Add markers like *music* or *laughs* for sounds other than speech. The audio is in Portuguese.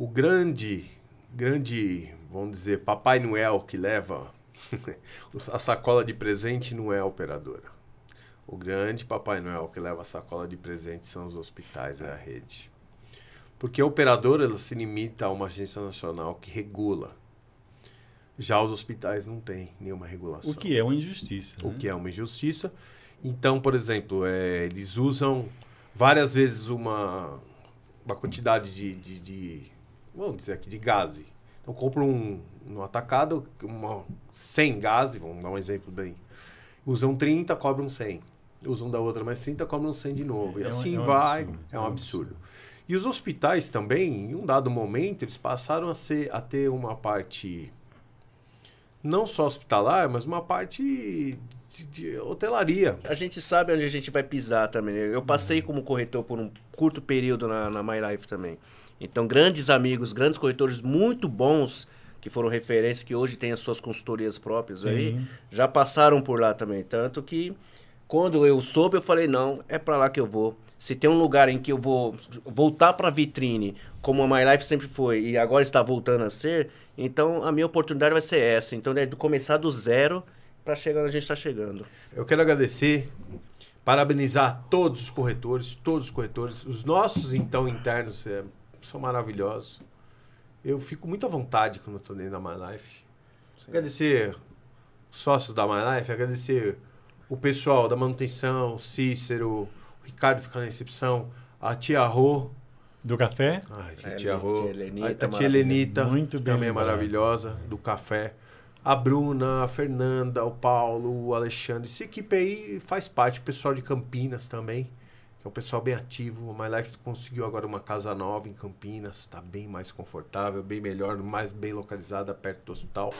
o grande, grande, vamos dizer, Papai Noel que leva *laughs* a sacola de presente não é a operadora. O grande Papai Noel que leva a sacola de presente são os hospitais, é a rede. Porque a operadora ela se limita a uma agência nacional que regula. Já os hospitais não têm nenhuma regulação. O que é uma injustiça. Né? O né? que é uma injustiça. Então, por exemplo, é, eles usam várias vezes uma, uma quantidade de, de, de vamos dizer aqui, de gase Então, compro um, no atacado, uma, 100 gase vamos dar um exemplo bem. Usam 30, cobram 100. Usam da outra mais 30, cobram 100 de novo. E é assim um, é um vai, absurdo, é um é absurdo. E os hospitais também, em um dado momento, eles passaram a, ser, a ter uma parte não só hospitalar, mas uma parte de, de, hotelaria. A gente sabe onde a gente vai pisar também. Né? Eu passei uhum. como corretor por um curto período na, na My Life também. Então, grandes amigos, grandes corretores muito bons que foram referência, que hoje têm as suas consultorias próprias Sim. aí, já passaram por lá também. Tanto que quando eu soube, eu falei, não, é para lá que eu vou. Se tem um lugar em que eu vou voltar para a vitrine, como a My Life sempre foi e agora está voltando a ser, então a minha oportunidade vai ser essa. Então é começar do zero para tá chegar onde a gente está chegando. Eu quero agradecer, parabenizar todos os corretores, todos os corretores. Os nossos, então, internos é, são maravilhosos. Eu fico muito à vontade quando estou dentro da MyLife. Agradecer os sócios da MyLife, agradecer o pessoal da manutenção, Cícero, o Ricardo fica na recepção, a tia Rô. Do café? Ai, é, a tia Rô. A tia Helenita. Muito bem. Também é maravilhosa, do café a Bruna, a Fernanda, o Paulo, o Alexandre. Essa equipe aí faz parte, o pessoal de Campinas também, que é um pessoal bem ativo. O My Life conseguiu agora uma casa nova em Campinas, está bem mais confortável, bem melhor, mais bem localizada, perto do hospital.